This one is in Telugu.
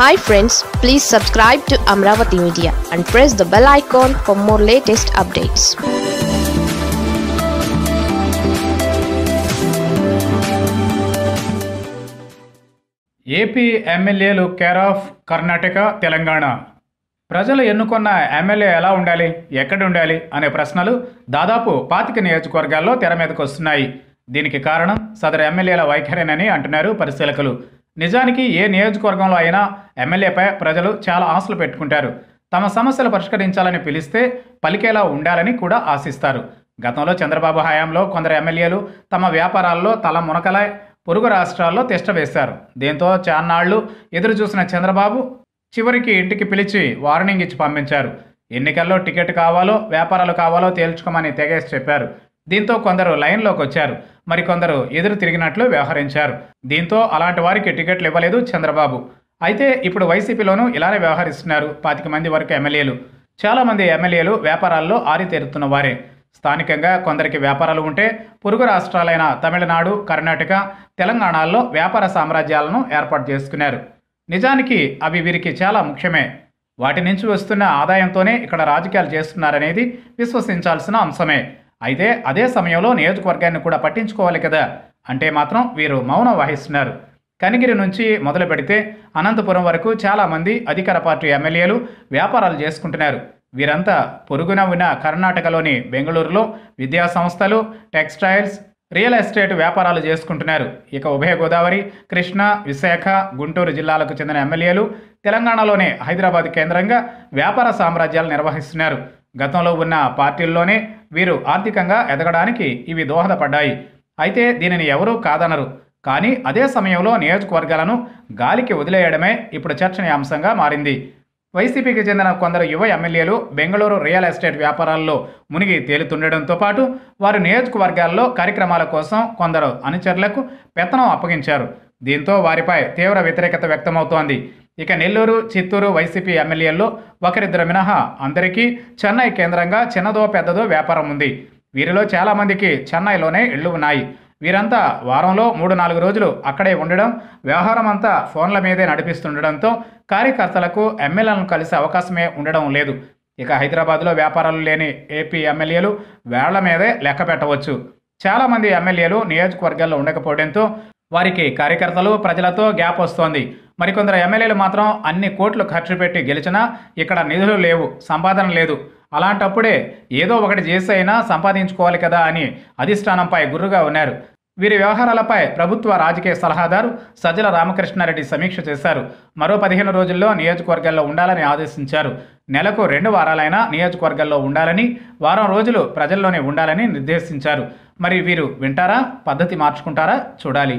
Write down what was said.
hi friends please subscribe to Amaravati media and press the bell icon for more latest updates AP ఎమ్మెల్యేలు కేరాఫ్ కర్ణాటక తెలంగాణ ప్రజలు ఎన్నుకున్న ఎమ్మెల్యే ఎలా ఉండాలి ఎక్కడ ఉండాలి అనే ప్రశ్నలు దాదాపు పాతిక నియోజకవర్గాల్లో తెర మీదకు వస్తున్నాయి దీనికి కారణం సదరు ఎమ్మెల్యేల వైఖరినని అంటున్నారు పరిశీలకులు నిజానికి ఏ నియోజకవర్గంలో అయినా ఎమ్మెల్యేపై ప్రజలు చాలా ఆశలు పెట్టుకుంటారు తమ సమస్యలు పరిష్కరించాలని పిలిస్తే పలికేలా ఉండాలని కూడా ఆశిస్తారు గతంలో చంద్రబాబు హయాంలో కొందరు ఎమ్మెల్యేలు తమ వ్యాపారాల్లో తల మునకలై పొరుగు రాష్ట్రాల్లో తిష్ట వేశారు దీంతో చాన్నాళ్లు ఎదురు చూసిన చంద్రబాబు చివరికి ఇంటికి పిలిచి వార్నింగ్ ఇచ్చి పంపించారు ఎన్నికల్లో టికెట్ కావాలో వ్యాపారాలు కావాలో తేల్చుకోమని తెగేసి చెప్పారు దీంతో కొందరు లైన్లోకి వచ్చారు మరికొందరు ఎదురు తిరిగినట్లు వ్యవహరించారు దీంతో అలాంటి వారికి టికెట్లు ఇవ్వలేదు చంద్రబాబు అయితే ఇప్పుడు వైసీపీలోనూ ఇలానే వ్యవహరిస్తున్నారు పాతిక మంది వరకు ఎమ్మెల్యేలు చాలామంది ఎమ్మెల్యేలు వ్యాపారాల్లో ఆరితేరుతున్న వారే స్థానికంగా కొందరికి వ్యాపారాలు ఉంటే పొరుగు రాష్ట్రాలైన తమిళనాడు కర్ణాటక తెలంగాణలో వ్యాపార సామ్రాజ్యాలను ఏర్పాటు చేసుకున్నారు నిజానికి అవి వీరికి చాలా ముఖ్యమే వాటి నుంచి వస్తున్న ఆదాయంతోనే ఇక్కడ రాజకీయాలు చేస్తున్నారనేది విశ్వసించాల్సిన అంశమే అయితే అదే సమయంలో నియోజకవర్గాన్ని కూడా పట్టించుకోవాలి కదా అంటే మాత్రం వీరు మౌనం వహిస్తున్నారు కనిగిరి నుంచి మొదలు పెడితే అనంతపురం వరకు చాలామంది అధికార పార్టీ ఎమ్మెల్యేలు వ్యాపారాలు చేసుకుంటున్నారు వీరంతా పొరుగున ఉన్న కర్ణాటకలోని బెంగళూరులో విద్యా సంస్థలు టెక్స్టైల్స్ రియల్ ఎస్టేట్ వ్యాపారాలు చేసుకుంటున్నారు ఇక ఉభయ గోదావరి కృష్ణా విశాఖ గుంటూరు జిల్లాలకు చెందిన ఎమ్మెల్యేలు తెలంగాణలోనే హైదరాబాద్ కేంద్రంగా వ్యాపార సామ్రాజ్యాలు నిర్వహిస్తున్నారు గతంలో ఉన్న పార్టీల్లోనే వీరు ఆర్థికంగా ఎదగడానికి ఇవి దోహదపడ్డాయి అయితే దీనిని ఎవరూ కాదనరు కానీ అదే సమయంలో నియోజకవర్గాలను గాలికి వదిలేయడమే ఇప్పుడు చర్చనీయాంశంగా మారింది వైసీపీకి చెందిన కొందరు యువ ఎమ్మెల్యేలు బెంగళూరు రియల్ ఎస్టేట్ వ్యాపారాల్లో మునిగి తేలుతుండటంతో పాటు వారి నియోజకవర్గాల్లో కార్యక్రమాల కోసం కొందరు అనుచరులకు పెత్తనం అప్పగించారు దీంతో వారిపై తీవ్ర వ్యతిరేకత వ్యక్తమవుతోంది ఇక నెల్లూరు చిత్తూరు వైసీపీ ఎమ్మెల్యేల్లో ఒకరిద్దరు మినహా అందరికీ చెన్నై కేంద్రంగా చిన్నదో పెద్దదో వ్యాపారం ఉంది వీరిలో చాలామందికి చెన్నైలోనే ఇళ్ళు ఉన్నాయి వీరంతా వారంలో మూడు నాలుగు రోజులు అక్కడే ఉండడం వ్యవహారం అంతా ఫోన్ల మీదే నడిపిస్తుండడంతో కార్యకర్తలకు ఎమ్మెల్యేలను కలిసే అవకాశమే ఉండడం లేదు ఇక హైదరాబాద్లో వ్యాపారాలు లేని ఏపీ ఎమ్మెల్యేలు వేళ్ల మీదే లెక్క పెట్టవచ్చు చాలామంది ఎమ్మెల్యేలు నియోజకవర్గాల్లో ఉండకపోవడంతో వారికి కార్యకర్తలు ప్రజలతో గ్యాప్ వస్తోంది మరికొందరు ఎమ్మెల్యేలు మాత్రం అన్ని కోట్లు ఖర్చు పెట్టి గెలిచినా ఇక్కడ నిధులు లేవు సంపాదన లేదు అలాంటప్పుడే ఏదో ఒకటి చేసి అయినా సంపాదించుకోవాలి కదా అని అధిష్టానంపై గుర్రుగా ఉన్నారు వీరి వ్యవహారాలపై ప్రభుత్వ రాజకీయ సలహాదారు సజ్జల రామకృష్ణారెడ్డి సమీక్ష చేశారు మరో పదిహేను రోజుల్లో నియోజకవర్గాల్లో ఉండాలని ఆదేశించారు నెలకు రెండు వారాలైనా నియోజకవర్గాల్లో ఉండాలని వారం రోజులు ప్రజల్లోనే ఉండాలని నిర్దేశించారు మరి వీరు వింటారా పద్ధతి మార్చుకుంటారా చూడాలి